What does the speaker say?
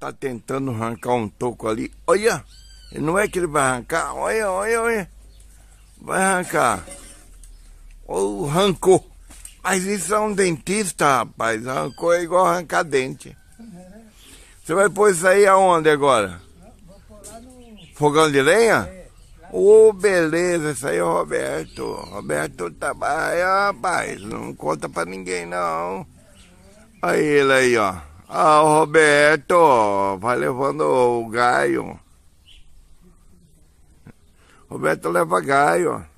Tá tentando arrancar um toco ali. Olha! Não é que ele vai arrancar. Olha, olha, olha. Vai arrancar. Ou arrancou. Mas isso é um dentista, rapaz. Arrancou é igual arrancar dente. Você vai pôr isso aí aonde agora? Fogão de lenha? Ô, oh, beleza, isso aí é o Roberto. Roberto trabalha, rapaz. Não conta pra ninguém, não. Aí ele aí, ó. Ah, o Roberto, vai levando o gaio. Roberto leva gaio.